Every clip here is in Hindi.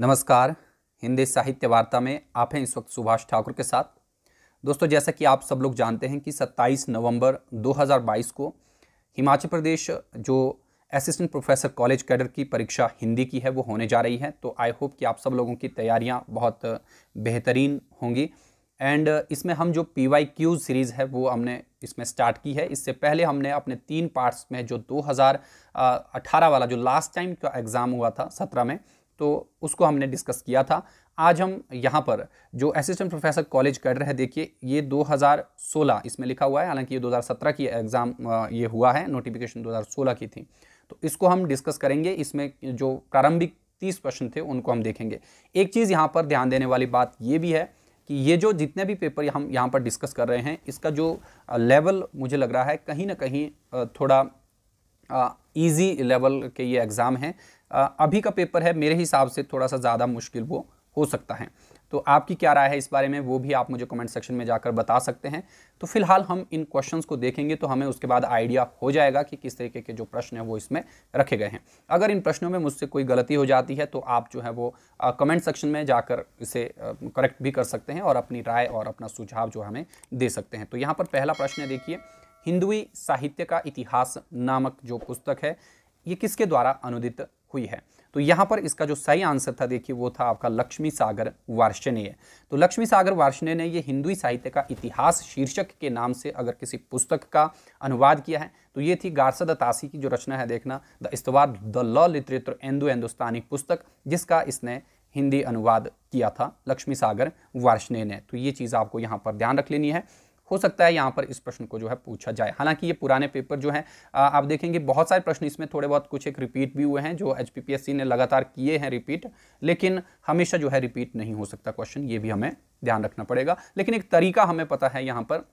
नमस्कार हिंदी साहित्य वार्ता में आप हैं इस वक्त सुभाष ठाकुर के साथ दोस्तों जैसा कि आप सब लोग जानते हैं कि 27 नवंबर 2022 को हिमाचल प्रदेश जो असिस्टेंट प्रोफेसर कॉलेज कैडर की परीक्षा हिंदी की है वो होने जा रही है तो आई होप कि आप सब लोगों की तैयारियां बहुत बेहतरीन होंगी एंड इसमें हम जो पी वाई क्यू सीरीज़ है वो हमने इसमें स्टार्ट की है इससे पहले हमने अपने तीन पार्ट्स में जो 2018 वाला जो लास्ट टाइम का एग्ज़ाम हुआ था सत्रह में तो उसको हमने डिस्कस किया था आज हम यहाँ पर जो असिस्टेंट प्रोफेसर कॉलेज कर रहे हैं देखिए ये 2016 इसमें लिखा हुआ है हालांकि ये 2017 की एग्ज़ाम ये हुआ है नोटिफिकेशन 2016 की थी तो इसको हम डिस्कस करेंगे इसमें जो प्रारंभिक तीस क्वेश्चन थे उनको हम देखेंगे एक चीज़ यहाँ पर ध्यान देने वाली बात ये भी है कि ये जो जितने भी पेपर हम यहाँ पर डिस्कस कर रहे हैं इसका जो लेवल मुझे लग रहा है कहीं ना कहीं थोड़ा ईजी लेवल के ये एग्ज़ाम हैं अभी का पेपर है मेरे हिसाब से थोड़ा सा ज़्यादा मुश्किल वो हो सकता है तो आपकी क्या राय है इस बारे में वो भी आप मुझे कमेंट सेक्शन में जाकर बता सकते हैं तो फिलहाल हम इन क्वेश्चंस को देखेंगे तो हमें उसके बाद आइडिया हो जाएगा कि किस तरीके के जो प्रश्न हैं वो इसमें रखे गए हैं अगर इन प्रश्नों में मुझसे कोई गलती हो जाती है तो आप जो है वो कमेंट सेक्शन में जाकर इसे करेक्ट भी कर सकते हैं और अपनी राय और अपना सुझाव जो हमें दे सकते हैं तो यहाँ पर पहला प्रश्न देखिए हिंदुई साहित्य का इतिहास नामक जो पुस्तक है ये किसके द्वारा अनुदित हुई है तो यहां पर इसका जो सही आंसर था देखिए वो था आपका लक्ष्मी सागर वार्षणेय तो लक्ष्मी सागर वार्षणेय ने ये हिंदू साहित्य का इतिहास शीर्षक के नाम से अगर किसी पुस्तक का अनुवाद किया है तो ये थी गारसद अतासी की जो रचना है देखना द इस्तवार द लॉ लिटरेचर एंदो हिंदुस्तानी पुस्तक जिसका इसने हिंदी अनुवाद किया था लक्ष्मी सागर वार्षणेय ने तो ये चीज़ आपको यहाँ पर ध्यान रख लेनी है हो सकता है यहाँ पर इस प्रश्न को जो है पूछा जाए हालांकि ये पुराने पेपर जो हैं आप देखेंगे बहुत सारे प्रश्न इसमें थोड़े बहुत कुछ एक रिपीट भी हुए हैं जो एच ने लगातार किए हैं रिपीट लेकिन हमेशा जो है रिपीट नहीं हो सकता क्वेश्चन ये भी हमें ध्यान रखना पड़ेगा लेकिन एक तरीका हमें पता है यहाँ पर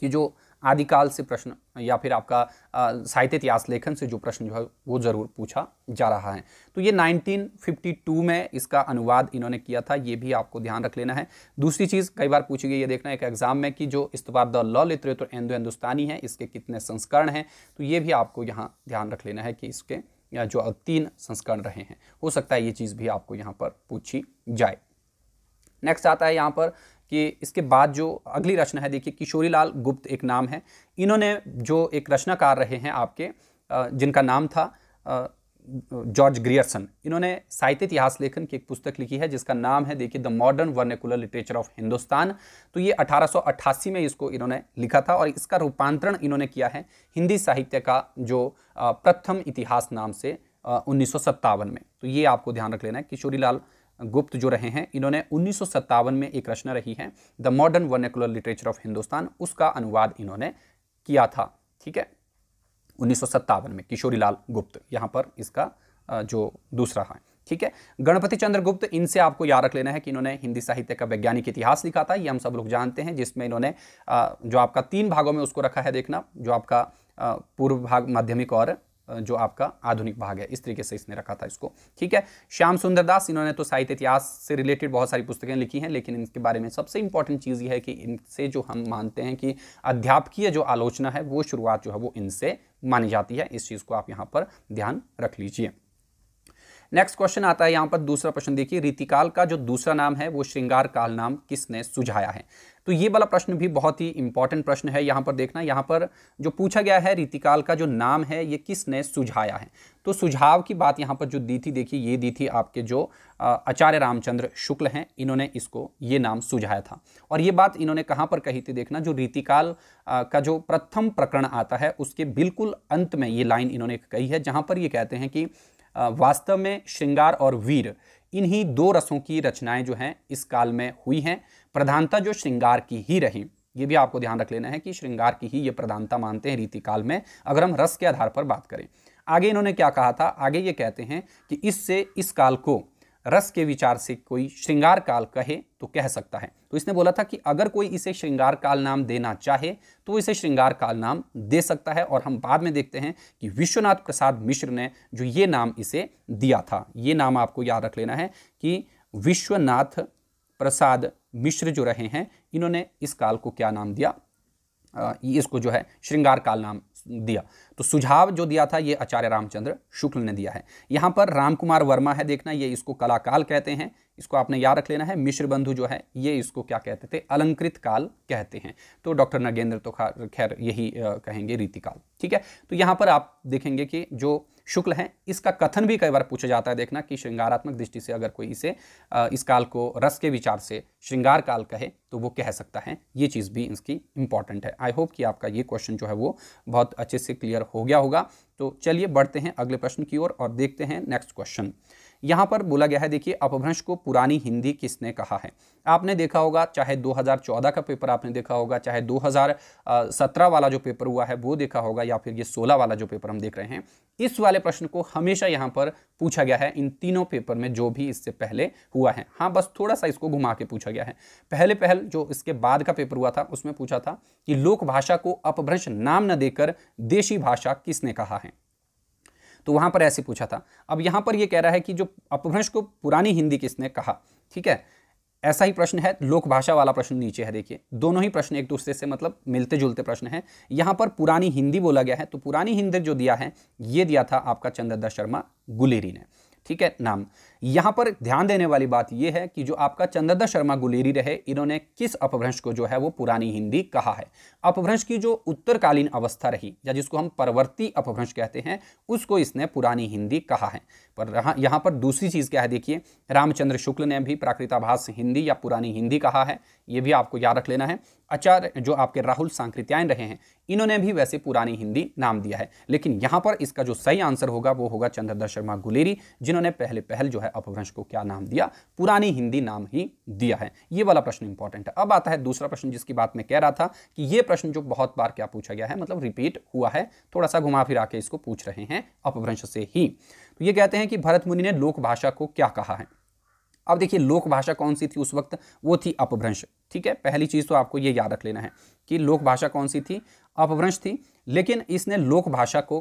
कि जो आदिकाल से प्रश्न या फिर आपका साहित्य इतिहास लेखन से जो प्रश्न जो है वो ज़रूर पूछा जा रहा है तो ये 1952 में इसका अनुवाद इन्होंने किया था ये भी आपको ध्यान रख लेना है दूसरी चीज़ कई बार पूछी गई ये देखना है एक एग्ज़ाम में कि जो इस्तफा द लॉ तो एंदो हिंदुस्तानी है इसके कितने संस्करण हैं तो ये भी आपको यहाँ ध्यान रख लेना है कि इसके जो तीन संस्करण रहे हैं हो सकता है ये चीज़ भी आपको यहाँ पर पूछी जाए नेक्स्ट आता है यहाँ पर कि इसके बाद जो अगली रचना है देखिए किशोरीलाल गुप्त एक नाम है इन्होंने जो एक रचनाकार रहे हैं आपके जिनका नाम था जॉर्ज ग्रियर्सन इन्होंने साहित्य इतिहास लेखन की एक पुस्तक लिखी है जिसका नाम है देखिए the modern vernacular literature of Hindustan तो ये 1888 में इसको इन्होंने लिखा था और इसका रूपांतरण इन्होंने किया है हिंदी साहित्य का जो प्रथम इतिहास नाम से उन्नीस में तो ये आपको ध्यान रख लेना है किशोरीलाल गुप्त जो रहे हैं इन्होंने उन्नीस में एक रचना रही है the modern vernacular literature of Hindustan उसका अनुवाद इन्होंने किया था ठीक है उन्नीस में किशोरीलाल गुप्त यहाँ पर इसका जो दूसरा है ठीक है गणपति चंद्र गुप्त इनसे आपको याद रख लेना है कि इन्होंने हिंदी साहित्य का वैज्ञानिक इतिहास लिखा था ये हम सब लोग जानते हैं जिसमें इन्होंने जो आपका तीन भागों में उसको रखा है देखना जो आपका पूर्व भाग माध्यमिक और जो आपका आधुनिक भाग है इस तरीके से इसने रखा था इसको ठीक है श्याम सुंदर दास इन्होंने तो साहित्य इतिहास से रिलेटेड बहुत सारी पुस्तकें लिखी हैं लेकिन इनके बारे में सबसे इंपॉर्टेंट चीज़ यह है कि इनसे जो हम मानते हैं कि अध्यापकीय जो आलोचना है वो शुरुआत जो है वो इनसे मानी जाती है इस चीज़ को आप यहाँ पर ध्यान रख लीजिए नेक्स्ट क्वेश्चन आता है यहाँ पर दूसरा प्रश्न देखिए रीतिकाल का जो दूसरा नाम है वो श्रृंगार काल नाम किसने सुझाया है तो ये वाला प्रश्न भी बहुत ही इंपॉर्टेंट प्रश्न है यहाँ पर देखना यहाँ पर जो पूछा गया है रीतिकाल का जो नाम है ये किसने सुझाया है तो सुझाव की बात यहाँ पर जो दी थी देखिए ये दी थी आपके जो आचार्य रामचंद्र शुक्ल हैं इन्होंने इसको ये नाम सुझाया था और ये बात इन्होंने कहाँ पर कही थी देखना जो रीतिकाल का जो प्रथम प्रकरण आता है उसके बिल्कुल अंत में ये लाइन इन्होंने कही है जहाँ पर ये कहते हैं कि वास्तव में श्रृंगार और वीर इन्हीं दो रसों की रचनाएं जो हैं इस काल में हुई हैं प्रधानता जो श्रृंगार की ही रही ये भी आपको ध्यान रख लेना है कि श्रृंगार की ही ये प्रधानता मानते हैं रीतिकाल में अगर हम रस के आधार पर बात करें आगे इन्होंने क्या कहा था आगे ये कहते हैं कि इससे इस काल को रस के विचार से कोई श्रृंगार काल कहे तो कह सकता है तो इसने बोला था कि अगर कोई इसे श्रृंगार काल नाम देना चाहे तो इसे श्रृंगार काल नाम दे सकता है और हम बाद में देखते हैं कि विश्वनाथ प्रसाद मिश्र ने जो ये नाम इसे दिया था ये नाम आपको याद रख लेना है कि विश्वनाथ प्रसाद मिश्र जो रहे हैं इन्होंने इस काल को क्या नाम दिया इसको जो है श्रृंगार काल नाम दिया तो सुझाव जो दिया था ये आचार्य रामचंद्र शुक्ल ने दिया है यहाँ पर रामकुमार वर्मा है देखना ये इसको कलाकाल कहते हैं इसको आपने याद रख लेना है मिश्र बंधु जो है ये इसको क्या कहते थे अलंकृत काल कहते हैं तो डॉक्टर नगेंद्र तो खैर यही कहेंगे रीतिकाल ठीक है तो यहाँ पर आप देखेंगे कि जो शुक्ल हैं इसका कथन भी कई बार पूछा जाता है देखना कि श्रृंगारात्मक दृष्टि से अगर कोई इसे इस काल को रस के विचार से श्रृंगार काल कहे तो वो कह सकता है ये चीज़ भी इसकी इंपॉर्टेंट है आई होप कि आपका ये क्वेश्चन जो है वो बहुत अच्छे से क्लियर हो गया होगा तो चलिए बढ़ते हैं अगले प्रश्न की ओर और, और देखते हैं नेक्स्ट क्वेश्चन यहाँ पर बोला गया है देखिए अपभ्रंश को पुरानी हिंदी किसने कहा है आपने देखा होगा चाहे 2014 का पेपर आपने देखा होगा चाहे 2017 वाला जो पेपर हुआ है वो देखा होगा या फिर ये 16 वाला जो पेपर हम देख रहे हैं इस वाले प्रश्न को हमेशा यहाँ पर पूछा गया है इन तीनों पेपर में जो भी इससे पहले हुआ है हाँ बस थोड़ा सा इसको घुमा के पूछा गया है पहले पहल जो इसके बाद का पेपर हुआ था उसमें पूछा था कि लोक भाषा को अपभ्रंश नाम न देकर देशी भाषा किसने कहा है तो वहाँ पर ऐसे पूछा था अब यहाँ पर यह कह रहा है कि जो अपभ्रंश को पुरानी हिंदी किसने कहा ठीक है ऐसा ही प्रश्न है लोक भाषा वाला प्रश्न नीचे है देखिए दोनों ही प्रश्न एक दूसरे से मतलब मिलते जुलते प्रश्न हैं यहाँ पर पुरानी हिंदी बोला गया है तो पुरानी हिंदी जो दिया है ये दिया था आपका चंद्रदा शर्मा गुलेरी ने ठीक है नाम यहां पर ध्यान देने वाली बात यह है कि जो आपका चंद्रदा शर्मा गुलेरी रहे इन्होंने किस अपभ्रंश को जो है वो पुरानी हिंदी कहा है अपभ्रंश की जो उत्तरकालीन अवस्था रही या जिसको हम परवर्ती अपभ्रंश कहते हैं उसको इसने पुरानी हिंदी कहा है पर यहां पर दूसरी चीज़ क्या है देखिए रामचंद्र शुक्ल ने भी प्राकृताभास हिंदी या पुरानी हिंदी कहा है यह भी आपको याद रख लेना है आचार्य जो आपके राहुल सांकृत्यायन रहे हैं इन्होंने भी वैसे पुरानी हिंदी नाम दिया है लेकिन यहाँ पर इसका जो सही आंसर होगा वो होगा चंद्रदा शर्मा गुलेरी जिन्होंने पहले पहल जो है है अपभ्रंश को क्या नाम दिया पुरानी हिंदी नाम ही दिया है ये वाला प्रश्न इंपॉर्टेंट है अब आता है दूसरा प्रश्न जिसकी बात मैं कह रहा था कि ये प्रश्न जो बहुत बार क्या पूछा गया है मतलब रिपीट हुआ है थोड़ा सा घुमा फिरा के इसको पूछ रहे हैं अपभ्रंश से ही तो ये कहते हैं कि भरत मुनि ने लोक भाषा को क्या कहा है अब देखिए लोक भाषा कौन सी थी उस वक्त वो थी अपभ्रंश ठीक है पहली चीज़ तो आपको ये याद रख लेना है कि लोक भाषा कौन सी थी अपभ्रंश थी लेकिन इसने लोक भाषा को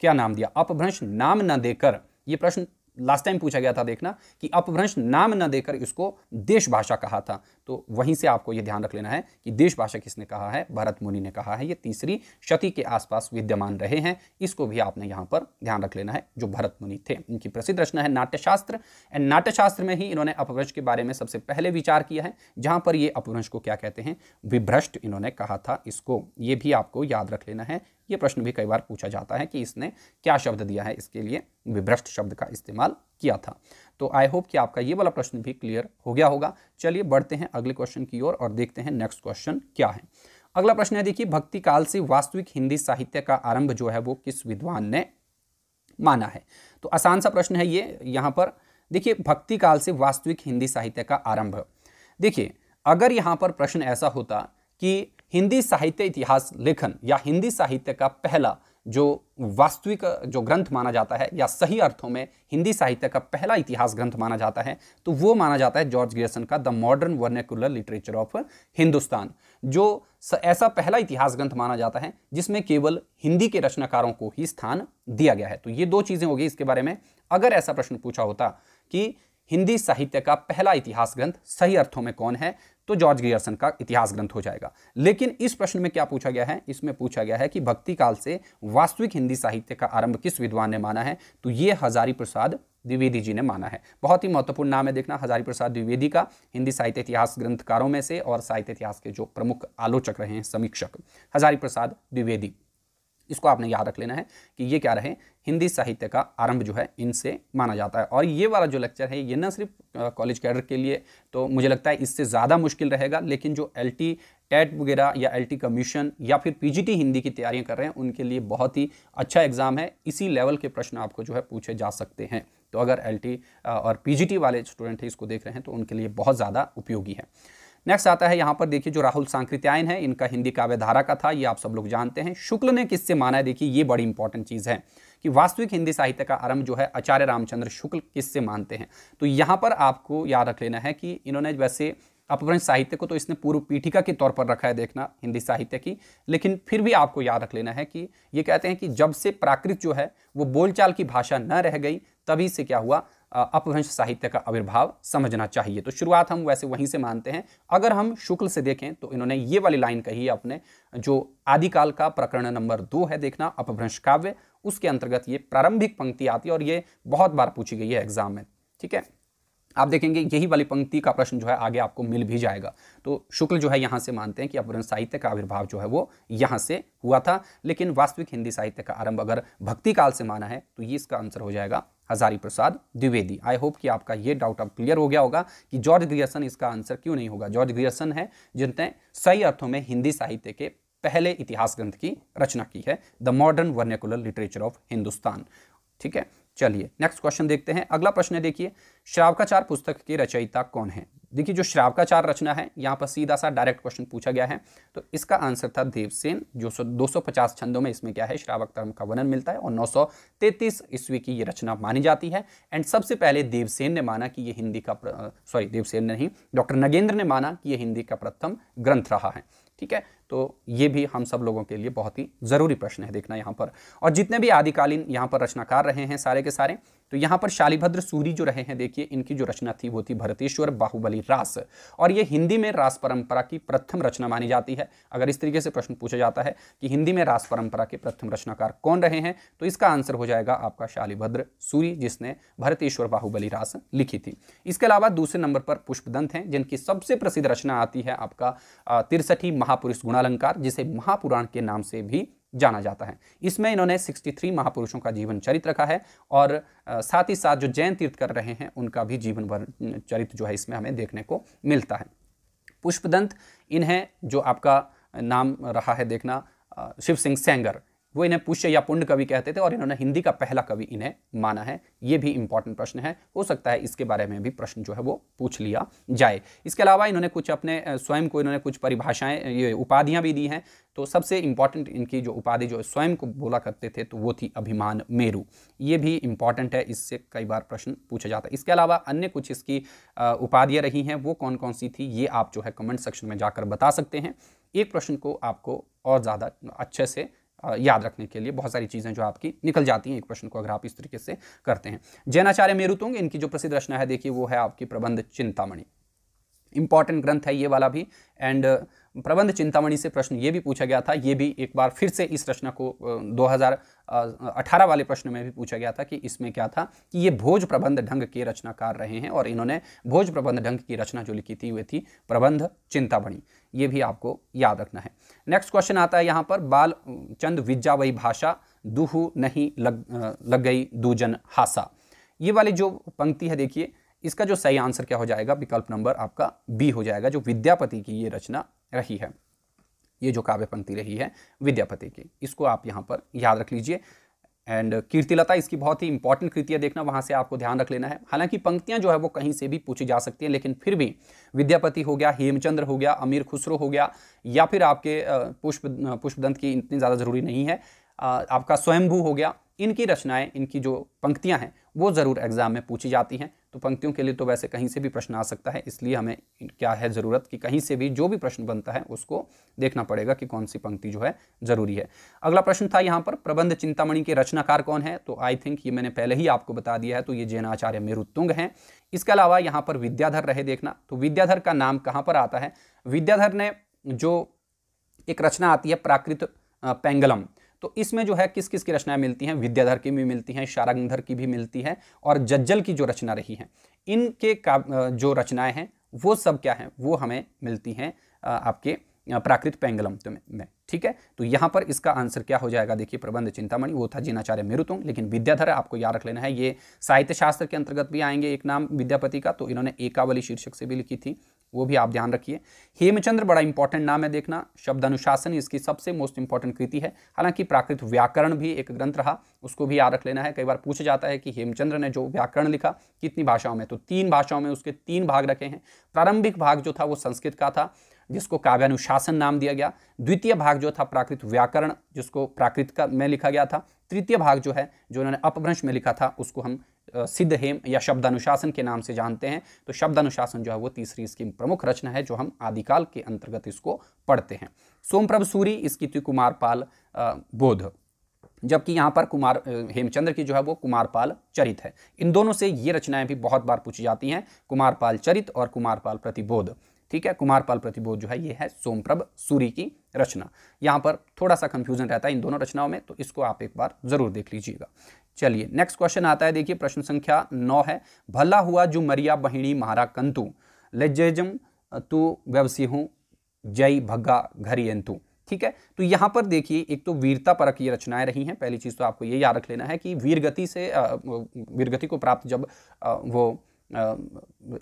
क्या नाम दिया अपभ्रंश नाम न देकर ये प्रश्न लास्ट टाइम पूछा गया था देखना कि अपभ्रंश नाम न देकर इसको देशभाषा भाषा कहा था तो वहीं से आपको यह ध्यान रख लेना है कि देशभाषा किसने कहा है भरत मुनि ने कहा है ये तीसरी शती के आसपास विद्यमान रहे हैं इसको भी आपने यहाँ पर ध्यान रख लेना है जो भरत मुनि थे इनकी प्रसिद्ध रचना है नाट्यशास्त्र एंड नाट्यशास्त्र में ही इन्होंने अपभ्रंश के बारे में सबसे पहले विचार किया है जहाँ पर ये अपभ्रंश को क्या कहते हैं विभ्रष्ट इन्होंने कहा था इसको ये भी आपको याद रख लेना है ये प्रश्न भी कई बार पूछा जाता है कि इसने क्या शब्द दिया है इसके लिए विभ्रष्ट शब्द का इस्तेमाल किया था तो आई होप कि आपका ये वाला प्रश्न भी क्लियर हो गया होगा चलिए बढ़ते हैं अगले क्वेश्चन की ओर और, और देखते हैं नेक्स्ट क्वेश्चन क्या है अगला प्रश्न है देखिए भक्ति काल से वास्तविक हिंदी साहित्य का आरंभ जो है वो किस विद्वान ने माना है तो आसान सा प्रश्न है ये यहाँ पर देखिए भक्ति काल से वास्तविक हिंदी साहित्य का आरंभ देखिए अगर यहाँ पर प्रश्न ऐसा होता कि हिंदी साहित्य इतिहास लेखन या हिंदी साहित्य का पहला जो वास्तविक जो ग्रंथ माना जाता है या सही अर्थों में हिंदी साहित्य का पहला इतिहास ग्रंथ माना जाता है तो वो माना जाता है जॉर्ज ग्रियसन का the modern vernacular literature of Hindustan जो ऐसा पहला इतिहास ग्रंथ माना जाता है जिसमें केवल हिंदी के रचनाकारों को ही स्थान दिया गया है तो ये दो चीज़ें होगी इसके बारे में अगर ऐसा प्रश्न पूछा होता कि हिंदी साहित्य का पहला इतिहास ग्रंथ सही अर्थों में कौन है तो जॉर्ज ग्रियर्सन का इतिहास ग्रंथ हो जाएगा लेकिन इस प्रश्न में क्या पूछा गया है इसमें पूछा गया है कि भक्ति काल से वास्तविक हिंदी साहित्य का आरंभ किस विद्वान ने माना है तो ये हजारी प्रसाद द्विवेदी जी ने माना है बहुत ही महत्वपूर्ण नाम है देखना हजारी प्रसाद द्विवेदी का हिंदी साहित्य इतिहास ग्रंथकारों में से और साहित्य इतिहास के जो प्रमुख आलोचक रहे हैं समीक्षक हजारी प्रसाद द्विवेदी इसको आपने याद रख लेना है कि ये क्या रहे हिंदी साहित्य का आरंभ जो है इनसे माना जाता है और ये वाला जो लेक्चर है ये ना सिर्फ कॉलेज कैडर के लिए तो मुझे लगता है इससे ज़्यादा मुश्किल रहेगा लेकिन जो एल टी टेट वगैरह या एल टी कमीशन या फिर पी जी टी हिंदी की तैयारियाँ कर रहे हैं उनके लिए बहुत ही अच्छा एग्ज़ाम है इसी लेवल के प्रश्न आपको जो है पूछे जा सकते हैं तो अगर एल टी और पी जी टी वाले स्टूडेंट हैं इसको देख रहे हैं तो उनके लिए बहुत ज़्यादा उपयोगी है नेक्स्ट आता है यहाँ पर देखिए जो राहुल सांकृत्यायन है इनका हिंदी काव्यधारा का था ये आप सब लोग जानते हैं शुक्ल ने किससे माना है देखिए ये बड़ी इंपॉर्टेंट चीज़ है कि वास्तविक हिंदी साहित्य का आरंभ जो है आचार्य रामचंद्र शुक्ल किससे मानते हैं तो यहाँ पर आपको याद रख लेना है कि इन्होंने वैसे अपभ्रंश साहित्य को तो इसने पूर्व पीठिका के तौर पर रखा है देखना हिंदी साहित्य की लेकिन फिर भी आपको याद रख लेना है कि ये कहते हैं कि जब से प्राकृत जो है वो बोलचाल की भाषा न रह गई तभी से क्या हुआ अपभ्रंश साहित्य का आविर्भाव समझना चाहिए तो शुरुआत हम वैसे वहीं से मानते हैं अगर हम शुक्ल से देखें तो इन्होंने ये वाली लाइन कही है अपने जो आदिकाल का प्रकरण नंबर दो है देखना अपभ्रंश काव्य उसके अंतर्गत ये प्रारंभिक पंक्ति आती है और ये बहुत बार पूछी गई है एग्जाम में ठीक है आप देखेंगे यही वाली पंक्ति का प्रश्न जो है आगे आपको मिल भी जाएगा तो शुक्ल जो है यहाँ से मानते हैं कि अपूर्ण साहित्य का आविर्भाव जो है वो यहाँ से हुआ था लेकिन वास्तविक हिंदी साहित्य का आरंभ अगर भक्ति काल से माना है तो ये इसका आंसर हो जाएगा हजारी प्रसाद द्विवेदी आई होप कि आपका ये डाउट अब क्लियर हो गया होगा कि जॉर्ज ग्रियर्सन इसका आंसर क्यों नहीं होगा जॉर्ज ग्रियर्सन है जिनने सही अर्थों में हिंदी साहित्य के पहले इतिहास ग्रंथ की रचना की है the modern vernacular literature of Hindustan ठीक है चलिए नेक्स्ट क्वेश्चन देखते हैं अगला प्रश्न देखिए श्रावकाचार पुस्तक के रचयिता कौन है देखिए जो श्रावकाचार रचना है यहाँ पर सीधा सा डायरेक्ट क्वेश्चन पूछा गया है तो इसका आंसर था देवसेन जो दो सौ पचास छंदों में इसमें क्या है श्रावक धर्म का वर्णन मिलता है और नौ सौ तैतीस ईस्वी की ये रचना मानी जाती है एंड सबसे पहले देवसेन ने माना कि ये हिंदी का सॉरी देवसेन नहीं डॉक्टर नगेंद्र ने माना कि ये हिंदी का प्रथम ग्रंथ रहा है ठीक है तो ये भी हम सब लोगों के लिए बहुत ही ज़रूरी प्रश्न है देखना यहाँ पर और जितने भी आदिकालीन यहाँ पर रचनाकार रहे हैं सारे के सारे तो यहाँ पर शालीभद्र सूरी जो रहे हैं देखिए इनकी जो रचना थी वो थी भरतेश्वर बाहुबली रास और ये हिंदी में रास परंपरा की प्रथम रचना मानी जाती है अगर इस तरीके से प्रश्न पूछा जाता है कि हिंदी में रास परंपरा के प्रथम रचनाकार कौन रहे हैं तो इसका आंसर हो जाएगा आपका शालीभद्र सूरी जिसने भरतेश्वर बाहुबली रास लिखी थी इसके अलावा दूसरे नंबर पर पुष्पदंत हैं जिनकी सबसे प्रसिद्ध रचना आती है आपका तिरसठी महापुरुष गुणालंकार जिसे महापुराण के नाम से भी जाना जाता है इसमें इन्होंने 63 महापुरुषों का जीवन चरित्र रखा है और साथ ही साथ जो जैन तीर्थ कर रहे हैं उनका भी जीवन चरित्र जो है इसमें हमें देखने को मिलता है पुष्पदंत इन्हें जो आपका नाम रहा है देखना शिव सिंह सेंगर वो इन्हें पुष्य या पुण्य कवि कहते थे और इन्होंने हिंदी का पहला कवि इन्हें माना है ये भी इंपॉर्टेंट प्रश्न है हो सकता है इसके बारे में भी प्रश्न जो है वो पूछ लिया जाए इसके अलावा इन्होंने कुछ अपने स्वयं को इन्होंने कुछ परिभाषाएं ये उपाधियाँ भी दी हैं तो सबसे इंपॉर्टेंट इनकी जो उपाधि जो स्वयं को बोला करते थे तो वो थी अभिमान मेरू ये भी इंपॉर्टेंट है इससे कई बार प्रश्न पूछा जाता है इसके अलावा अन्य कुछ इसकी उपाधियाँ रही हैं वो कौन कौन सी थी ये आप जो है कमेंट सेक्शन में जाकर बता सकते हैं एक प्रश्न को आपको और ज़्यादा अच्छे से याद रखने के लिए बहुत सारी चीज़ें जो आपकी निकल जाती हैं एक प्रश्न को अगर आप इस तरीके से करते हैं जैनाचार्य मेरुतुंग इनकी जो प्रसिद्ध रचना है देखिए वो है आपकी प्रबंध चिंतामणि इंपॉर्टेंट ग्रंथ है ये वाला भी एंड प्रबंध चिंतामणि से प्रश्न ये भी पूछा गया था ये भी एक बार फिर से इस रचना को 2018 वाले प्रश्न में भी पूछा गया था कि इसमें क्या था कि ये भोज प्रबंध ढंग के रचनाकार रहे हैं और इन्होंने भोज प्रबंध ढंग की रचना जो लिखी थी वे थी प्रबंध चिंतामणि ये भी आपको याद रखना है नेक्स्ट क्वेश्चन आता है यहाँ पर बाल चंद विज्जा वही भाषा दुह नहीं लग लग गई दूजन हासा ये वाली जो पंक्ति है देखिए इसका जो सही आंसर क्या हो जाएगा विकल्प नंबर आपका बी हो जाएगा जो विद्यापति की ये रचना रही है ये जो काव्य पंक्ति रही है विद्यापति की इसको आप यहाँ पर याद रख लीजिए एंड uh, कीर्तिलता इसकी बहुत ही इंपॉर्टेंट कृतियाँ देखना वहाँ से आपको ध्यान रख लेना है हालांकि पंक्तियाँ जो है वो कहीं से भी पूछी जा सकती हैं लेकिन फिर भी विद्यापति हो गया हेमचंद्र हो गया अमीर खुसरो हो गया या फिर आपके पुष्प पुष्पदंत की इतनी ज़्यादा ज़रूरी नहीं है आपका स्वयंभू हो गया इनकी रचनाएँ इनकी जो पंक्तियाँ हैं वो ज़रूर एग्ज़ाम में पूछी जाती हैं तो पंक्तियों के लिए तो वैसे कहीं से भी प्रश्न आ सकता है इसलिए हमें क्या है ज़रूरत कि कहीं से भी जो भी प्रश्न बनता है उसको देखना पड़ेगा कि कौन सी पंक्ति जो है ज़रूरी है अगला प्रश्न था यहाँ पर प्रबंध चिंतामणि के रचनाकार कौन है तो आई थिंक ये मैंने पहले ही आपको बता दिया है तो ये जैन आचार्य मेरुतुंग हैं इसके अलावा यहाँ पर विद्याधर रहे देखना तो विद्याधर का नाम कहाँ पर आता है विद्याधर ने जो एक रचना आती है प्राकृत पेंगलम तो इसमें जो है किस किस की रचनाएं मिलती हैं विद्याधर की भी मिलती हैं शारंगधर की भी मिलती है और जज्जल की जो रचना रही है इनके का जो रचनाएं हैं वो सब क्या हैं वो हमें मिलती हैं आपके प्राकृत पेंगलम तो में ठीक है तो यहाँ पर इसका आंसर क्या हो जाएगा देखिए प्रबंध चिंतामणि वो था जीनाचार्य मेरुतुंग लेकिन विद्याधर आपको याद रख लेना है ये साहित्य शास्त्र के अंतर्गत भी आएंगे एक नाम विद्यापति का तो इन्होंने एकावली शीर्षक से भी लिखी थी वो भी आप ध्यान रखिए हेमचंद्र बड़ा इंपॉर्टेंट नाम है देखना शब्द अनुशासन इसकी सबसे मोस्ट इंपॉर्टेंट कृति है हालांकि प्राकृत व्याकरण भी एक ग्रंथ रहा उसको भी याद रख लेना है कई बार पूछा जाता है कि हेमचंद्र ने जो व्याकरण लिखा कितनी भाषाओं में तो तीन भाषाओं में उसके तीन भाग रखे हैं प्रारंभिक भाग जो था वो संस्कृत का था जिसको काव्यानुशासन नाम दिया गया द्वितीय भाग जो था प्राकृत व्याकरण जिसको प्राकृत का में लिखा गया था तृतीय भाग जो है जो उन्होंने अपभ्रंश में लिखा था उसको हम सिद्ध हेम या शब्द अनुशासन के नाम से जानते हैं तो शब्द अनुशासन जो है वो तीसरी इसकी प्रमुख रचना है जो हम आदिकाल के अंतर्गत इसको पढ़ते हैं सोमप्रभ सूरी इसकी थी कुमारपाल बोध जबकि यहाँ पर कुमार हेमचंद्र की जो है वो कुमारपाल चरित है इन दोनों से ये रचनाएं भी बहुत बार पूछी जाती हैं कुमारपाल चरित और कुमारपाल प्रतिबोध ठीक है कुमारपाल प्रतिबोध जो है ये है सोमप्रभ सूरी की रचना यहाँ पर थोड़ा सा कंफ्यूजन रहता है इन दोनों रचनाओं में तो इसको आप एक बार जरूर देख लीजिएगा चलिए नेक्स्ट क्वेश्चन आता है देखिए प्रश्न संख्या नौ है भला हुआ जो मरिया बहिणी महारा कंतु लज्जम तू व्यवसी हूँ जय भग्गा घरियंतु ठीक है तो यहाँ पर देखिए एक तो वीरता परक ये रचनाएं रही हैं पहली चीज़ तो आपको ये याद रख लेना है कि वीरगति से वीरगति को प्राप्त जब वो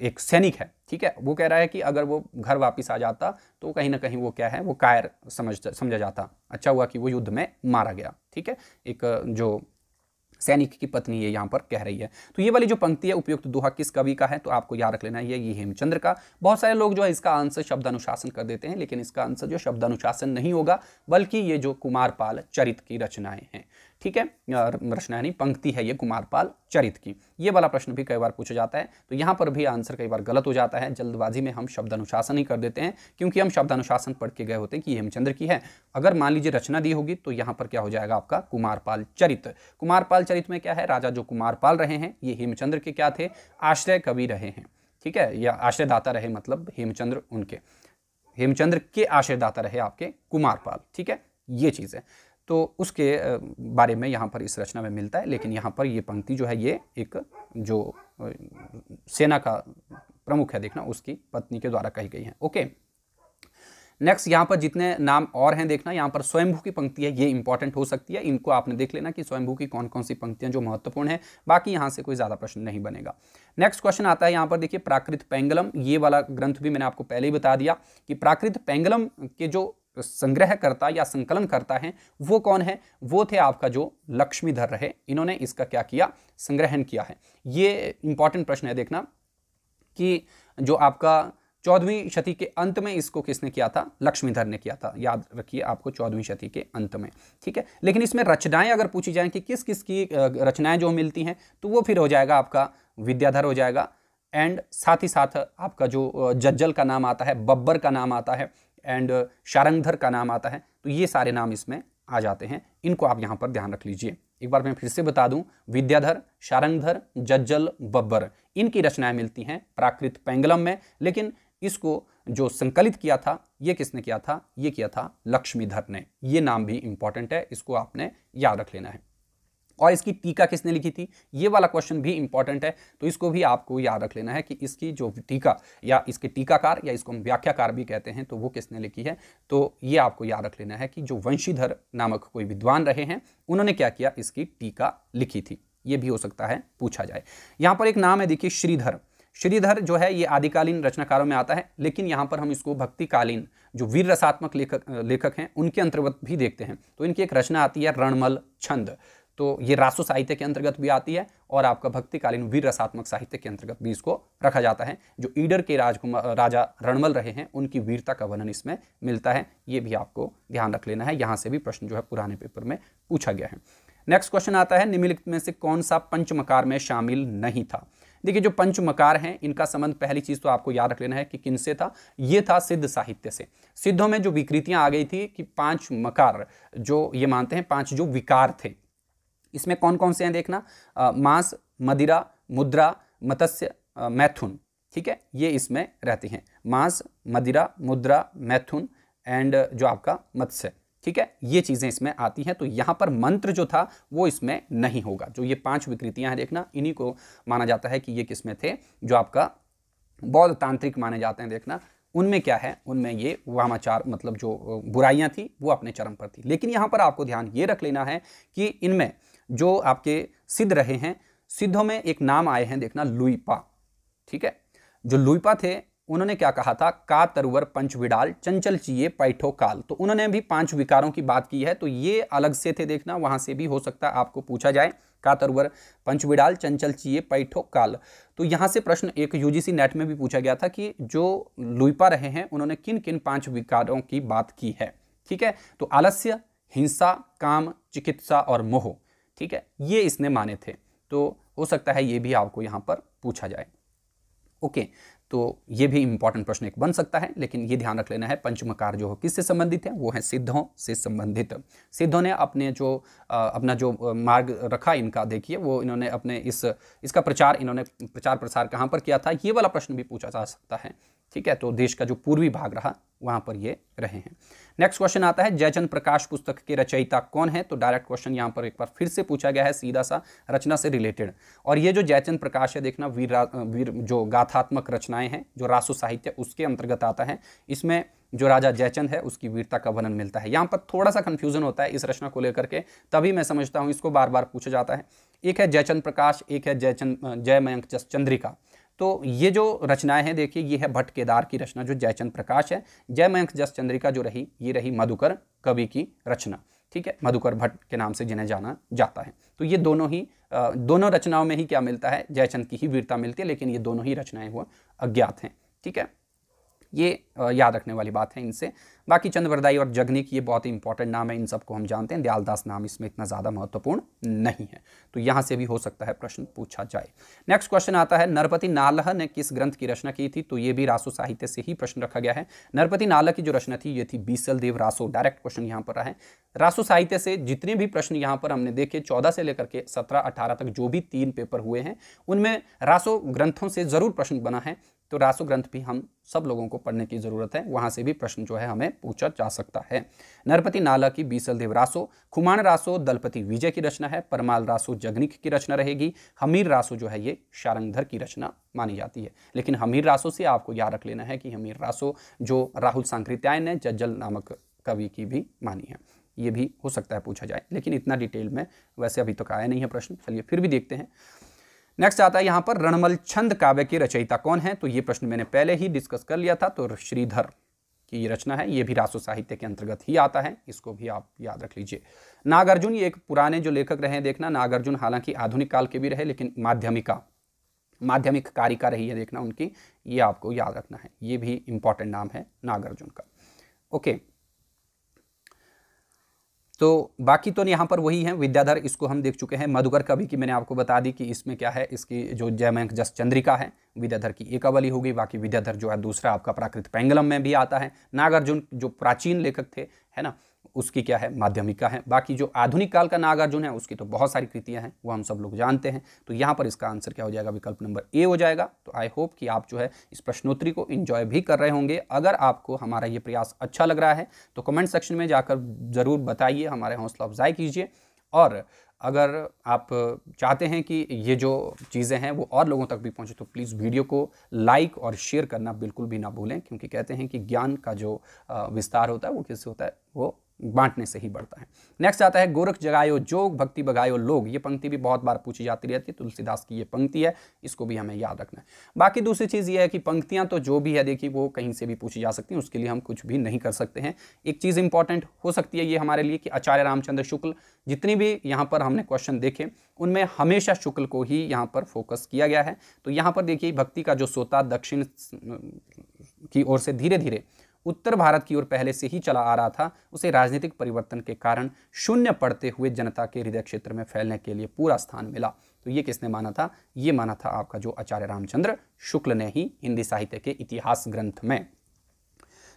एक सैनिक है ठीक है वो कह रहा है कि अगर वो घर वापस आ जाता तो कहीं ना कहीं वो क्या है वो कायर समझ समझा जाता अच्छा हुआ कि वो युद्ध में मारा गया ठीक है एक जो सैनिक की पत्नी ये यहाँ पर कह रही है तो ये वाली जो पंक्ति है उपयुक्त दोहा किस कवि का है तो आपको याद रख लेना है ये हेमचंद्र का बहुत सारे लोग जो है इसका आंसर शब्द अनुशासन कर देते हैं लेकिन इसका आंसर जो शब्द अनुशासन नहीं होगा बल्कि ये जो कुमारपाल चरित की रचनाएं हैं ठीक है रचना यानी पंक्ति है ये कुमारपाल चरित की ये वाला प्रश्न भी कई बार पूछा जाता है तो यहाँ पर भी आंसर कई बार गलत हो जाता है जल्दबाजी में हम शब्द अनुशासन ही कर देते हैं क्योंकि हम शब्द अनुशासन पढ़ के गए होते हैं कि हेमचंद्र की है अगर मान लीजिए रचना दी होगी तो यहाँ पर क्या हो जाएगा आपका कुमारपाल चरित कुमारपाल चरित में क्या है राजा जो कुमारपाल रहे हैं ये हेमचंद्र के क्या थे आश्रय कवि रहे हैं ठीक है या आश्रयदाता रहे मतलब हेमचंद्र उनके हेमचंद्र के आश्रयदाता रहे आपके कुमारपाल ठीक है ये चीज़ है तो उसके बारे में यहाँ पर इस रचना में मिलता है लेकिन यहाँ पर ये पंक्ति जो है ये एक जो सेना का प्रमुख है देखना उसकी पत्नी के द्वारा कही गई है ओके नेक्स्ट यहाँ पर जितने नाम और हैं देखना यहाँ पर स्वयंभू की पंक्ति है ये इंपॉर्टेंट हो सकती है इनको आपने देख लेना कि स्वयंभू की कौन कौन सी पंक्तियाँ जो महत्वपूर्ण है बाकी यहाँ से कोई ज़्यादा प्रश्न नहीं बनेगा नेक्स्ट क्वेश्चन आता है यहाँ पर देखिए प्राकृत पेंगलम ये वाला ग्रंथ भी मैंने आपको पहले ही बता दिया कि प्राकृत पेंगलम के जो संग्रह करता या संकलन करता है वो कौन है वो थे आपका जो लक्ष्मीधर रहे इन्होंने इसका क्या किया संग्रहण किया है ये इंपॉर्टेंट प्रश्न है देखना कि जो आपका चौदहवीं शती के अंत में इसको किसने किया था लक्ष्मीधर ने किया था याद रखिए आपको चौदहवीं शती के अंत में ठीक है लेकिन इसमें रचनाएं अगर पूछी जाएं कि किस किस की रचनाएं जो मिलती हैं तो वो फिर हो जाएगा आपका विद्याधर हो जाएगा एंड साथ ही साथ आपका जो जज्जल का नाम आता है बब्बर का नाम आता है एंड शारंगधर uh, का नाम आता है तो ये सारे नाम इसमें आ जाते हैं इनको आप यहाँ पर ध्यान रख लीजिए एक बार मैं फिर से बता दूं विद्याधर शारंगधर जज्जल बब्बर इनकी रचनाएं मिलती हैं प्राकृत पेंगलम में लेकिन इसको जो संकलित किया था ये किसने किया था ये किया था लक्ष्मीधर ने ये नाम भी इंपॉर्टेंट है इसको आपने याद रख लेना है और इसकी टीका किसने लिखी थी ये वाला क्वेश्चन भी इंपॉर्टेंट है तो इसको भी आपको याद रख लेना है कि इसकी जो टीका या इसके टीकाकार या इसको हम व्याख्याकार भी कहते हैं तो वो किसने लिखी है तो ये आपको याद रख लेना है कि जो वंशीधर नामक कोई विद्वान रहे हैं उन्होंने क्या किया इसकी टीका लिखी थी ये भी हो सकता है पूछा जाए यहाँ पर एक नाम है देखिए श्रीधर श्रीधर जो है ये आदिकालीन रचनाकारों में आता है लेकिन यहाँ पर हम इसको भक्तिकालीन जो वीर रसात्मक लेखक लेखक हैं उनके अंतर्गत भी देखते हैं तो इनकी एक रचना आती है रणमल छंद तो ये रासो साहित्य के अंतर्गत भी आती है और आपका भक्तिकालीन वीर रसात्मक साहित्य के अंतर्गत भी इसको रखा जाता है जो ईडर के राजकुमार राजा रणमल रहे हैं उनकी वीरता का वर्णन इसमें मिलता है ये भी आपको ध्यान रख लेना है यहाँ से भी प्रश्न जो है पुराने पेपर में पूछा गया है नेक्स्ट क्वेश्चन आता है निम्नलिखित में से कौन सा पंचमकार में शामिल नहीं था देखिए जो पंचमकार हैं इनका संबंध पहली चीज़ तो आपको याद रख लेना है कि किन से था ये था सिद्ध साहित्य से सिद्धों में जो विकृतियां आ गई थी कि पांच मकार जो ये मानते हैं पांच जो विकार थे इसमें कौन कौन से हैं देखना आ, मांस मदिरा मुद्रा मत्स्य मैथुन ठीक है ये इसमें रहती हैं मांस मदिरा मुद्रा मैथुन एंड जो आपका मत्स्य ठीक है ये चीज़ें इसमें आती हैं तो यहां पर मंत्र जो था वो इसमें नहीं होगा जो ये पांच विकृतियां हैं देखना इन्हीं को माना जाता है कि ये किसमें थे जो आपका बौद्ध तांत्रिक माने जाते हैं देखना उनमें क्या है उनमें ये वामाचार मतलब जो बुराइयां थी वो अपने चरम पर थी लेकिन यहाँ पर आपको ध्यान ये रख लेना है कि इनमें जो आपके सिद्ध रहे हैं सिद्धों में एक नाम आए हैं देखना लुईपा ठीक है जो लुईपा थे उन्होंने क्या कहा था का तरुवर पंच विडाल चंचल चिये पैठो काल तो उन्होंने भी पांच विकारों की बात की है तो ये अलग से थे देखना वहां से भी हो सकता है आपको पूछा जाए का तरुवर पंच विडाल चंचल चिये पैठो काल तो यहां से प्रश्न एक यूजीसी नेट में भी पूछा गया था कि जो लुईपा रहे हैं उन्होंने किन किन पांच विकारों की बात की है ठीक है तो आलस्य हिंसा काम चिकित्सा और मोह ठीक है ये इसने माने थे तो हो सकता है ये भी आपको यहाँ पर पूछा जाए ओके तो ये भी इंपॉर्टेंट प्रश्न एक बन सकता है लेकिन ये ध्यान रख लेना है पंचमकार जो किससे संबंधित है वो है सिद्धों से संबंधित सिद्धों ने अपने जो अपना जो मार्ग रखा इनका देखिए वो इन्होंने अपने इस इसका प्रचार इन्होंने प्रचार प्रसार कहाँ पर किया था ये वाला प्रश्न भी पूछा जा सकता है ठीक है तो देश का जो पूर्वी भाग रहा वहां पर ये रहे हैं नेक्स्ट क्वेश्चन आता है जयचंद प्रकाश पुस्तक के रचयिता कौन है तो डायरेक्ट क्वेश्चन यहाँ पर एक बार फिर से पूछा गया है सीधा सा रचना से रिलेटेड और ये जो जयचंद प्रकाश है देखना वीर वीर जो गाथात्मक रचनाएं हैं जो रासो साहित्य उसके अंतर्गत आता है इसमें जो राजा जयचंद है उसकी वीरता का वर्णन मिलता है यहाँ पर थोड़ा सा कन्फ्यूजन होता है इस रचना को लेकर के तभी मैं समझता हूँ इसको बार बार पूछा जाता है एक है जयचंद प्रकाश एक है जयचंद जय मयंक चंद्रिका तो ये जो रचनाएं हैं देखिए ये है भट्ट केदार की रचना जो जयचंद प्रकाश है जय मयंक जस चंद्रिका जो रही ये रही मधुकर कवि की रचना ठीक है मधुकर भट्ट के नाम से जिन्हें जाना जाता है तो ये दोनों ही दोनों रचनाओं में ही क्या मिलता है जयचंद की ही वीरता मिलती है लेकिन ये दोनों ही रचनाएं हुआ अज्ञात हैं ठीक है ये याद रखने वाली बात है इनसे बाकी चंद्रवरदाई और जगनिक ये बहुत ही इंपॉर्टेंट नाम है इन सबको हम जानते हैं दयालदास नाम इसमें इतना ज़्यादा महत्वपूर्ण नहीं है तो यहाँ से भी हो सकता है प्रश्न पूछा जाए नेक्स्ट क्वेश्चन आता है नरपति नालह ने किस ग्रंथ की रचना की थी तो ये भी रासो साहित्य से ही प्रश्न रखा गया है नरपति नालह की जो रचना थी ये थी बीसल देव रासो डायरेक्ट क्वेश्चन यहाँ पर है रासो साहित्य से जितने भी प्रश्न यहाँ पर हमने देखे चौदह से लेकर के सत्रह अठारह तक जो भी तीन पेपर हुए हैं उनमें रासो ग्रंथों से ज़रूर प्रश्न बना है तो रासो ग्रंथ भी हम सब लोगों को पढ़ने की ज़रूरत है वहाँ से भी प्रश्न जो है हमें पूछा जा सकता है नरपति नाला की बीसल देव रासो खुमान रासो दलपति विजय की रचना है परमाल रासो जगनिक की रचना रहेगी हमीर रासो जो है ये शारंगधर की रचना मानी जाती है लेकिन हमीर रासो से आपको याद रख लेना है कि हमीर रासो जो राहुल सांकृत्यायन ने जज्जल नामक कवि की भी मानी है ये भी हो सकता है पूछा जाए लेकिन इतना डिटेल में वैसे अभी तक आया नहीं है प्रश्न चलिए फिर भी देखते हैं नेक्स्ट आता है यहाँ पर रणमल छंद काव्य की रचयिता कौन है तो ये प्रश्न मैंने पहले ही डिस्कस कर लिया था तो श्रीधर की ये रचना है ये भी रासो साहित्य के अंतर्गत ही आता है इसको भी आप याद रख लीजिए नागार्जुन ये एक पुराने जो लेखक रहे देखना नागार्जुन हालांकि आधुनिक काल के भी रहे लेकिन माध्यमिका माध्यमिक कारिका रही है देखना उनकी ये आपको याद रखना है ये भी इंपॉर्टेंट नाम है नागार्जुन का ओके तो बाकी तो यहाँ पर वही है विद्याधर इसको हम देख चुके हैं मधुकर कवि की मैंने आपको बता दी कि इसमें क्या है इसकी जो जयमयंक जस चंद्रिका है विद्याधर की एकावली हो गई बाकी विद्याधर जो है दूसरा आपका प्राकृत पेंगलम में भी आता है नागार्जुन जो प्राचीन लेखक थे है ना उसकी क्या है माध्यमिका है बाकी जो आधुनिक काल का नागार्जुन है उसकी तो बहुत सारी कृतियाँ हैं वो हम सब लोग जानते हैं तो यहाँ पर इसका आंसर क्या हो जाएगा विकल्प नंबर ए हो जाएगा तो आई होप कि आप जो है इस प्रश्नोत्तरी को इन्जॉय भी कर रहे होंगे अगर आपको हमारा ये प्रयास अच्छा लग रहा है तो कमेंट सेक्शन में जाकर ज़रूर बताइए हमारे हौसला अफजाई कीजिए और अगर आप चाहते हैं कि ये जो चीज़ें हैं वो और लोगों तक भी पहुँचे तो प्लीज़ वीडियो को लाइक और शेयर करना बिल्कुल भी ना भूलें क्योंकि कहते हैं कि ज्ञान का जो विस्तार होता है वो किससे होता है वो बांटने से ही बढ़ता है नेक्स्ट आता है गोरख जगायो जोग भक्ति बगायो लोग ये पंक्ति भी बहुत बार पूछी जाती रहती है तुलसीदास की ये पंक्ति है इसको भी हमें याद रखना है बाकी दूसरी चीज़ ये है कि पंक्तियाँ तो जो भी है देखिए वो कहीं से भी पूछी जा सकती हैं उसके लिए हम कुछ भी नहीं कर सकते हैं एक चीज़ इंपॉर्टेंट हो सकती है ये हमारे लिए कि आचार्य रामचंद्र शुक्ल जितनी भी यहाँ पर हमने क्वेश्चन देखे उनमें हमेशा शुक्ल को ही यहाँ पर फोकस किया गया है तो यहाँ पर देखिए भक्ति का जो सोता दक्षिण की ओर से धीरे धीरे उत्तर भारत की ओर पहले से ही चला आ रहा था उसे राजनीतिक परिवर्तन के कारण शून्य पड़ते हुए जनता के हृदय क्षेत्र में फैलने के लिए पूरा स्थान मिला तो ये किसने माना था ये माना था आपका जो आचार्य रामचंद्र शुक्ल ने ही हिंदी साहित्य के इतिहास ग्रंथ में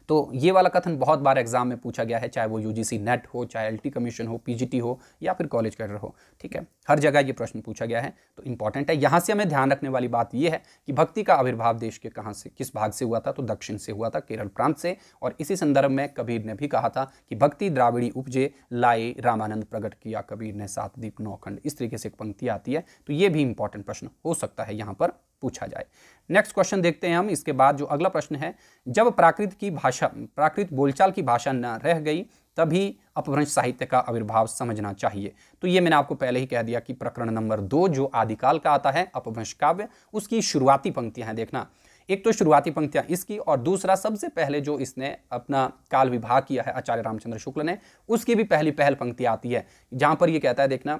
तो ये वाला कथन बहुत बार एग्जाम में पूछा गया है चाहे वो यू नेट हो चाहे एल कमीशन हो पी हो या फिर कॉलेज कैडर हो ठीक है हर जगह ये प्रश्न पूछा गया है तो इंपॉर्टेंट है यहाँ से हमें ध्यान रखने वाली बात यह है कि भक्ति का आविर्भाव देश के कहाँ से किस भाग से हुआ था तो दक्षिण से हुआ था केरल प्रांत से और इसी संदर्भ में कबीर ने भी कहा था कि भक्ति द्राविड़ी उपजे लाए रामानंद प्रकट किया कबीर ने सात दीप नौखंड इस तरीके से एक पंक्ति आती है तो ये भी इंपॉर्टेंट प्रश्न हो सकता है यहाँ पर पूछा जाए नेक्स्ट क्वेश्चन देखते हैं हम इसके बाद जो अगला प्रश्न है जब प्राकृत की भाषा प्राकृत बोलचाल की भाषा न रह गई तभी अपभ्रंश साहित्य का आविर्भाव समझना चाहिए तो ये मैंने आपको पहले ही कह दिया कि प्रकरण नंबर दो जो आदिकाल का आता है अपभ्रंश काव्य उसकी शुरुआती पंक्तियाँ हैं देखना एक तो शुरुआती पंक्तियाँ इसकी और दूसरा सबसे पहले जो इसने अपना काल विभाग किया है आचार्य रामचंद्र शुक्ल ने उसकी भी पहली पहल पंक्ति आती है जहाँ पर ये कहता है देखना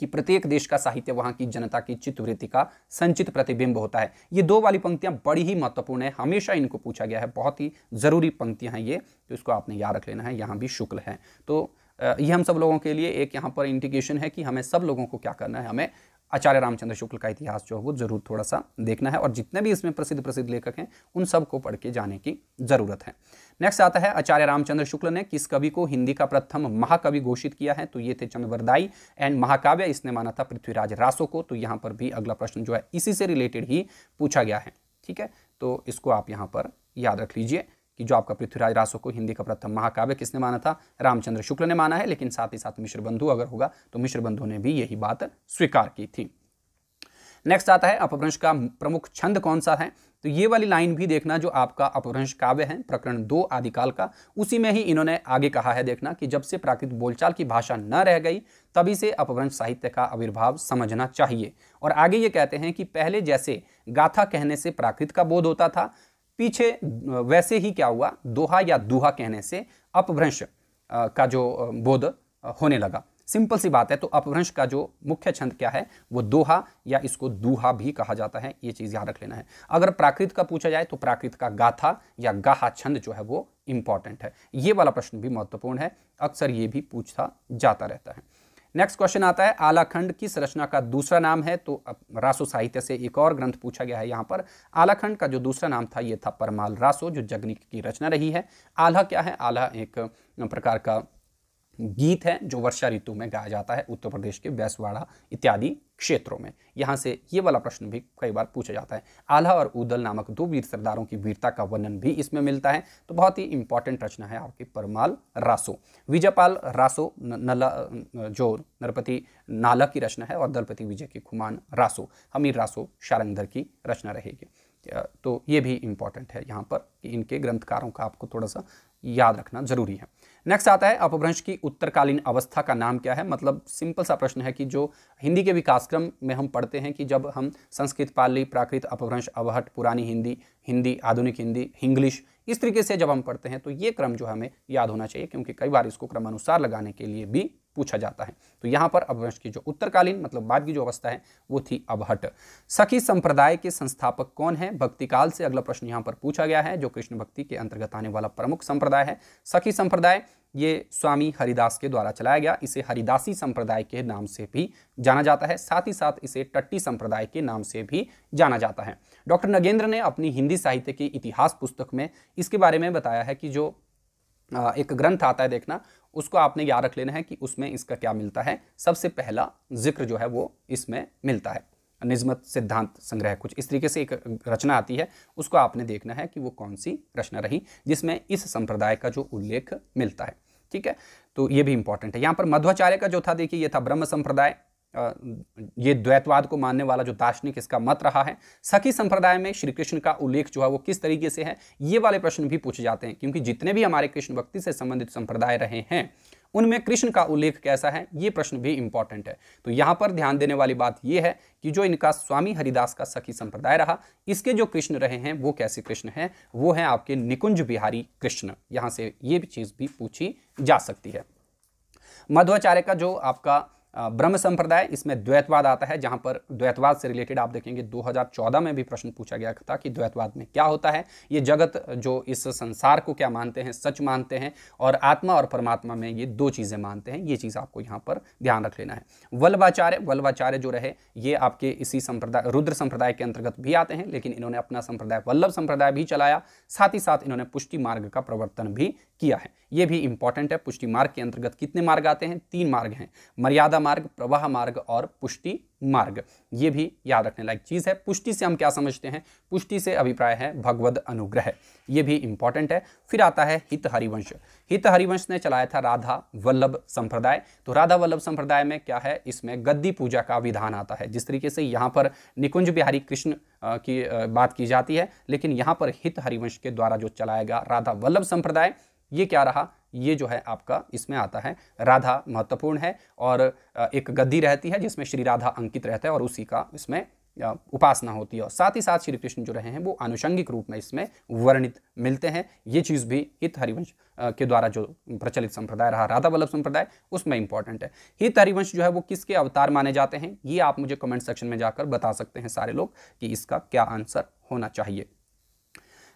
कि प्रत्येक देश का साहित्य वहां की जनता की चित्तवृत्ति का संचित प्रतिबिंब होता है ये दो वाली पंक्तियाँ बड़ी ही महत्वपूर्ण है हमेशा इनको पूछा गया है बहुत ही ज़रूरी पंक्तियाँ हैं ये तो इसको आपने याद रख लेना है यहाँ भी शुक्ल है तो ये हम सब लोगों के लिए एक यहाँ पर इंडिकेशन है कि हमें सब लोगों को क्या करना है हमें आचार्य रामचंद्र शुक्ल का इतिहास जो है वो ज़रूर थोड़ा सा देखना है और जितने भी इसमें प्रसिद्ध प्रसिद्ध लेखक हैं उन सबको पढ़ के जाने की ज़रूरत है नेक्स्ट आता है आचार्य रामचंद्र शुक्ल ने किस कवि को हिंदी का प्रथम महाकवि घोषित किया है तो ये थे चंद्रवरदाई एंड महाकाव्य इसने माना था पृथ्वीराज रासो को तो यहाँ पर भी अगला प्रश्न जो है इसी से रिलेटेड ही पूछा गया है ठीक है तो इसको आप यहाँ पर याद रख लीजिए कि जो आपका पृथ्वीराज रासो को हिंदी का प्रथम महाकाव्य किसने माना था रामचंद्र शुक्ल ने माना है लेकिन साथ ही साथ मिश्र बंधु अगर होगा तो मिश्र बंधु ने भी यही बात स्वीकार की थी नेक्स्ट आता है अपभ्रंश का प्रमुख छंद कौन सा है तो ये वाली लाइन भी देखना जो आपका अपभ्रंश काव्य है प्रकरण दो आदिकाल का उसी में ही इन्होंने आगे कहा है देखना कि जब से प्राकृत बोलचाल की भाषा न रह गई तभी से अपभ्रंश साहित्य का आविर्भाव समझना चाहिए और आगे ये कहते हैं कि पहले जैसे गाथा कहने से प्राकृत का बोध होता था पीछे वैसे ही क्या हुआ दोहा या दूहा कहने से अपभ्रंश का जो बोध होने लगा सिंपल सी बात है तो अपभ्रंश का जो मुख्य छंद क्या है वो दोहा या इसको दूहा भी कहा जाता है ये चीज़ याद रख लेना है अगर प्राकृत का पूछा जाए तो प्राकृत का गाथा या गाहा छंद जो है वो इम्पॉर्टेंट है ये वाला प्रश्न भी महत्वपूर्ण है अक्सर ये भी पूछा जाता रहता है नेक्स्ट क्वेश्चन आता है आलाखंड किस रचना का दूसरा नाम है तो रासो साहित्य से एक और ग्रंथ पूछा गया है यहाँ पर आलाखंड का जो दूसरा नाम था ये था परमाल रासो जो जगनिक की रचना रही है आल्हा क्या है आल्हा एक प्रकार का गीत है जो वर्षा ऋतु में गाया जाता है उत्तर प्रदेश के बैसवाड़ा इत्यादि क्षेत्रों में यहाँ से ये वाला प्रश्न भी कई बार पूछा जाता है आल्हा और उदल नामक दो वीर सरदारों की वीरता का वर्णन भी इसमें मिलता है तो बहुत ही इंपॉर्टेंट रचना है आपकी परमाल रासो विजयपाल रासो नला जो नरपति नाला की रचना है और दलपति विजय की खुमान रासो हमीर रासो शारंगधर की रचना रहेगी तो ये भी इम्पॉर्टेंट है यहाँ पर कि इनके ग्रंथकारों का आपको थोड़ा सा याद रखना जरूरी है नेक्स्ट आता है अपभ्रंश की उत्तरकालीन अवस्था का नाम क्या है मतलब सिंपल सा प्रश्न है कि जो हिंदी के विकासक्रम में हम पढ़ते हैं कि जब हम संस्कृत पाली प्राकृत अपभ्रंश अवहट पुरानी हिंदी हिंदी आधुनिक हिंदी इंग्लिश इस तरीके से जब हम पढ़ते हैं तो ये क्रम जो हमें याद होना चाहिए क्योंकि कई बार इसको क्रमानुसार लगाने के लिए भी पूछा जाता है तो यहाँ पर अपभ्रंश की जो उत्तरकालीन मतलब बाद की जो अवस्था है वो थी अवहट सखी संप्रदाय के संस्थापक कौन है भक्तिकाल से अगला प्रश्न यहाँ पर पूछा गया है जो कृष्ण भक्ति के अंतर्गत आने वाला प्रमुख संप्रदाय है सखी संप्रदाय ये स्वामी हरिदास के द्वारा चलाया गया इसे हरिदासी संप्रदाय के नाम से भी जाना जाता है साथ ही साथ इसे टट्टी संप्रदाय के नाम से भी जाना जाता है डॉक्टर नगेंद्र ने अपनी हिंदी साहित्य के इतिहास पुस्तक में इसके बारे में बताया है कि जो एक ग्रंथ आता है देखना उसको आपने याद रख लेना है कि उसमें इसका क्या मिलता है सबसे पहला जिक्र जो है वो इसमें मिलता है निजमत सिद्धांत संग्रह कुछ इस तरीके से एक रचना आती है उसको आपने देखना है कि वो कौन सी रचना रही जिसमें इस संप्रदाय का जो उल्लेख मिलता है ठीक है तो ये भी इंपॉर्टेंट है यहाँ पर मध्वाचार्य का जो था देखिए ये था ब्रह्म संप्रदाय ये द्वैतवाद को मानने वाला जो दार्शनिक इसका मत रहा है सखी संप्रदाय में श्री कृष्ण का उल्लेख जो है वो किस तरीके से है ये वाले प्रश्न भी पूछे जाते हैं क्योंकि जितने भी हमारे कृष्ण भक्ति से संबंधित संप्रदाय रहे हैं उनमें कृष्ण का उल्लेख कैसा है ये प्रश्न भी इंपॉर्टेंट है तो यहाँ पर ध्यान देने वाली बात यह है कि जो इनका स्वामी हरिदास का सखी संप्रदाय रहा इसके जो कृष्ण रहे हैं वो कैसे कृष्ण हैं वो हैं आपके निकुंज बिहारी कृष्ण यहाँ से ये भी चीज़ भी पूछी जा सकती है मध्वाचार्य का जो आपका ब्रह्म संप्रदाय इसमें द्वैतवाद आता है जहाँ पर द्वैतवाद से रिलेटेड आप देखेंगे 2014 में भी प्रश्न पूछा गया था कि द्वैतवाद में क्या होता है ये जगत जो इस संसार को क्या मानते हैं सच मानते हैं और आत्मा और परमात्मा में ये दो चीज़ें मानते हैं ये चीज़ आपको यहाँ पर ध्यान रख लेना है वल्वाचार्य वल्वाचार्य जो रहे ये आपके इसी संप्रदाय रुद्र संप्रदाय के अंतर्गत भी आते हैं लेकिन इन्होंने अपना संप्रदाय वल्लभ संप्रदाय भी चलाया साथ ही साथ इन्होंने पुष्टि मार्ग का प्रवर्तन भी किया है ये भी इंपॉर्टेंट है पुष्टि मार्ग के अंतर्गत कितने मार्ग आते हैं तीन मार्ग हैं मर्यादा मार्ग प्रवाह मार्ग और पुष्टि मार्ग ये भी याद रखने लायक चीज़ है पुष्टि से हम क्या समझते हैं पुष्टि से अभिप्राय है भगवद अनुग्रह ये भी इंपॉर्टेंट है फिर आता है हित हरिवंश हित हरिवंश ने चलाया था राधा वल्लभ संप्रदाय तो राधा वल्लभ संप्रदाय में क्या है इसमें गद्दी पूजा का विधान आता है जिस तरीके से यहाँ पर निकुंज बिहारी कृष्ण की बात की जाती है लेकिन यहाँ पर हित हरिवंश के द्वारा जो चलाया गया राधा वल्लभ संप्रदाय ये क्या रहा ये जो है आपका इसमें आता है राधा महत्वपूर्ण है और एक गद्दी रहती है जिसमें श्री राधा अंकित रहता है और उसी का इसमें उपासना होती है और साथ ही साथ श्री कृष्ण जो रहे हैं वो आनुषंगिक रूप में इसमें वर्णित मिलते हैं ये चीज़ भी हित हरिवंश के द्वारा जो प्रचलित संप्रदाय रहा राधा वल्लभ संप्रदाय उसमें इंपॉर्टेंट है हित हरिवंश जो है वो किसके अवतार माने जाते हैं ये आप मुझे कमेंट सेक्शन में जाकर बता सकते हैं सारे लोग कि इसका क्या आंसर होना चाहिए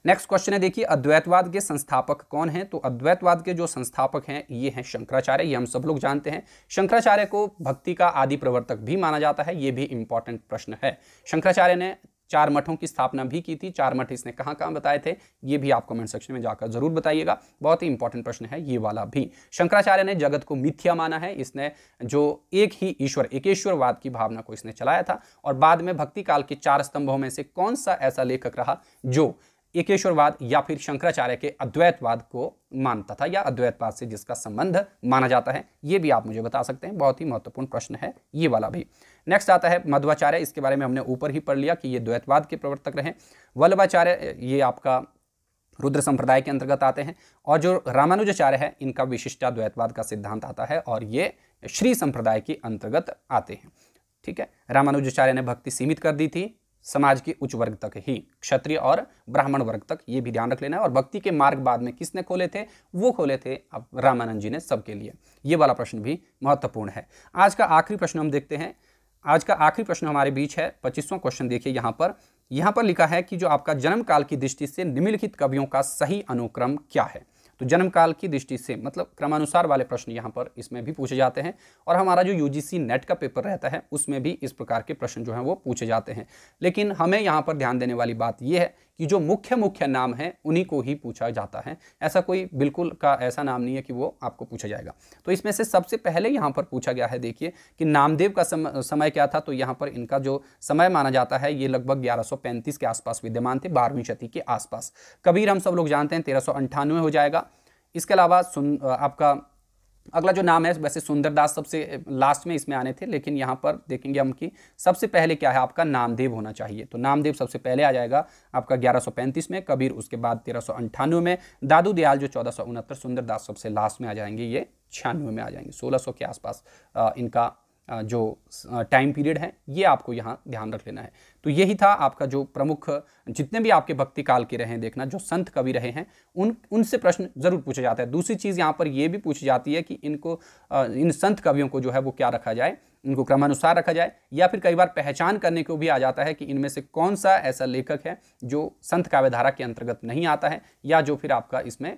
नेक्स्ट क्वेश्चन है देखिए अद्वैतवाद के संस्थापक कौन हैं तो अद्वैतवाद के जो संस्थापक हैं ये हैं शंकराचार्य ये हम सब लोग जानते हैं शंकराचार्य को भक्ति का आदि प्रवर्तक भी माना जाता है ये भी इंपॉर्टेंट प्रश्न है शंकराचार्य ने चार मठों की स्थापना भी की थी चार मठ इसने कहाँ कहाँ बताए थे ये भी आप कमेंट सेक्शन में जाकर जरूर बताइएगा बहुत ही इंपॉर्टेंट प्रश्न है ये वाला भी शंकराचार्य ने जगत को मिथ्या माना है इसने जो एक ही ईश्वर एकेश्वरवाद की भावना को इसने चलाया था और बाद में भक्ति काल के चार स्तंभों में से कौन सा ऐसा लेखक रहा जो एकेश्वरवाद या फिर शंकराचार्य के अद्वैतवाद को मानता था या अद्वैतवाद से जिसका संबंध माना जाता है ये भी आप मुझे बता सकते हैं बहुत ही महत्वपूर्ण प्रश्न है ये वाला भी नेक्स्ट आता है मध्वाचार्य इसके बारे में हमने ऊपर ही पढ़ लिया कि ये द्वैतवाद के प्रवर्तक रहे वल्लभाचार्य ये आपका रुद्र संप्रदाय के अंतर्गत आते हैं और जो रामानुजाचार्य है इनका विशिष्टा द्वैतवाद का सिद्धांत आता है और ये श्री संप्रदाय के अंतर्गत आते हैं ठीक है रामानुजाचार्य ने भक्ति सीमित कर दी थी समाज के उच्च वर्ग तक ही क्षत्रिय और ब्राह्मण वर्ग तक ये भी ध्यान रख लेना है और भक्ति के मार्ग बाद में किसने खोले थे वो खोले थे अब रामानंद जी ने सबके लिए ये वाला प्रश्न भी महत्वपूर्ण है आज का आखिरी प्रश्न हम देखते हैं आज का आखिरी प्रश्न हमारे बीच है पच्चीसवां क्वेश्चन देखिए यहाँ पर यहाँ पर लिखा है कि जो आपका जन्मकाल की दृष्टि से निम्नलिखित कवियों का सही अनुक्रम क्या है तो जन्म काल की दृष्टि से मतलब क्रमानुसार वाले प्रश्न यहाँ पर इसमें भी पूछे जाते हैं और हमारा जो यूजीसी नेट का पेपर रहता है उसमें भी इस प्रकार के प्रश्न जो हैं वो पूछे जाते हैं लेकिन हमें यहाँ पर ध्यान देने वाली बात यह है कि जो मुख्य मुख्य नाम है उन्हीं को ही पूछा जाता है ऐसा कोई बिल्कुल का ऐसा नाम नहीं है कि वो आपको पूछा जाएगा तो इसमें से सबसे पहले यहाँ पर पूछा गया है देखिए कि नामदेव का सम, समय क्या था तो यहाँ पर इनका जो समय माना जाता है ये लगभग ग्यारह के आसपास विद्यमान थे बारहवीं शती के आसपास कबीर हम सब लोग जानते हैं तेरह हो जाएगा इसके अलावा सुन आपका अगला जो नाम है वैसे सुंदरदास सबसे लास्ट में इसमें आने थे लेकिन यहाँ पर देखेंगे हम कि सबसे पहले क्या है आपका नामदेव होना चाहिए तो नामदेव सबसे पहले आ जाएगा आपका 1135 में कबीर उसके बाद तेरह में दादू दयाल जो चौदह सुंदरदास सबसे लास्ट में आ जाएंगे ये छियानवे में आ जाएंगे सोलह के आसपास इनका जो टाइम पीरियड है ये आपको यहाँ ध्यान रख लेना है तो यही था आपका जो प्रमुख जितने भी आपके भक्ति काल के रहे हैं देखना जो संत कवि रहे हैं उन उनसे प्रश्न जरूर पूछा जाता है दूसरी चीज़ यहाँ पर ये भी पूछी जाती है कि इनको इन संत कवियों को जो है वो क्या रखा जाए इनको क्रमानुसार रखा जाए या फिर कई बार पहचान करने को भी आ जाता है कि इनमें से कौन सा ऐसा लेखक है जो संत काव्यधारा के अंतर्गत नहीं आता है या जो फिर आपका इसमें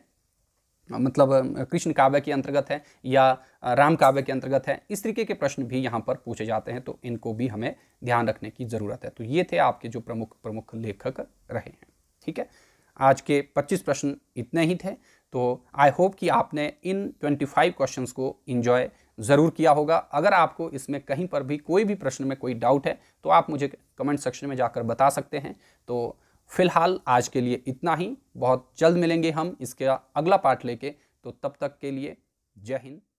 मतलब कृष्ण काव्य के अंतर्गत है या राम काव्य के अंतर्गत है इस तरीके के प्रश्न भी यहाँ पर पूछे जाते हैं तो इनको भी हमें ध्यान रखने की ज़रूरत है तो ये थे आपके जो प्रमुख प्रमुख लेखक रहे हैं ठीक है आज के 25 प्रश्न इतने ही थे तो आई होप कि आपने इन 25 क्वेश्चन को इन्जॉय ज़रूर किया होगा अगर आपको इसमें कहीं पर भी कोई भी प्रश्न में कोई डाउट है तो आप मुझे कमेंट सेक्शन में जाकर बता सकते हैं तो फिलहाल आज के लिए इतना ही बहुत जल्द मिलेंगे हम इसका अगला पार्ट लेके तो तब तक के लिए जय हिंद